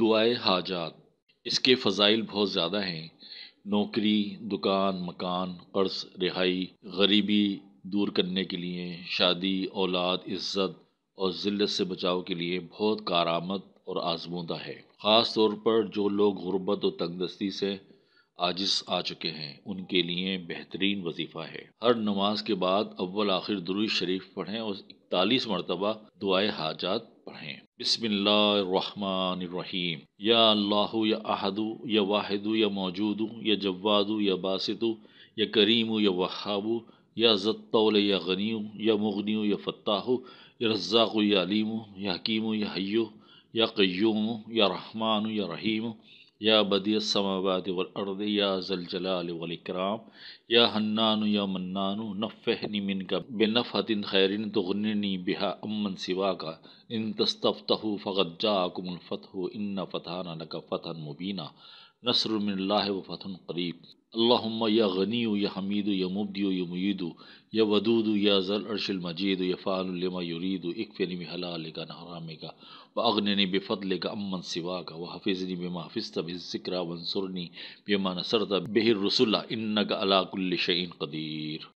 दुआए हाजात इसके फ़ज़ाइल बहुत ज़्यादा हैं नौकरी दुकान मकान कर्ज़ रिहाई गरीबी दूर करने के लिए शादी औलाद इज़्ज़त और ज़िल्लत से बचाव के लिए बहुत कारामद और आजमूदा है ख़ास तौर पर जो लोग गुर्बत और तंगदस्ती से आजिज आ चुके हैं उनके लिए बेहतरीन वजीफ़ा है हर नमाज के बाद अव्वल आखिर दुरुज शरीफ पढ़ें और इकतालीस मरतबा दुआए हाजात पढ़ें बसमीम या अल्लाह या अहदु या वाहिदु या मौजूदु या जवादु या बासतु या करीमु या वहाबु या जत्तौल या गनी या मुग़नी या फ़त्ताहु या रज़ाक़ु या अलीमु या हकीमु या हय्यु या क्यूम या रहमान या रहीम या बदियसमाबाद वर्द या जलजलाकराम या हन्नानु या मन्नानु नफ़हनी मिन का बेनफ़तिन खैरिन तगननी बिहा अमन सिवा का इन तस्तफ़तहु फ़गत जाकुमफ़त इन फ़तहाना लका फ़तहन मुबीना नसर मिल्ला व फ़तन करीब अल्लाम या गनी या हमीद या मुबदी या मुद या वदूद या ज़र अरशल मजीद या फ़ानलमा युरीद इकफ़नी में हलाल का नहराम का व अगननी बेफ़ल का अमन सिवा का व हफिज़नी बे महफिस्त बिक्रा वनसरनी बेमा नसरता बेहर रसुल्ला इन्ना कदीर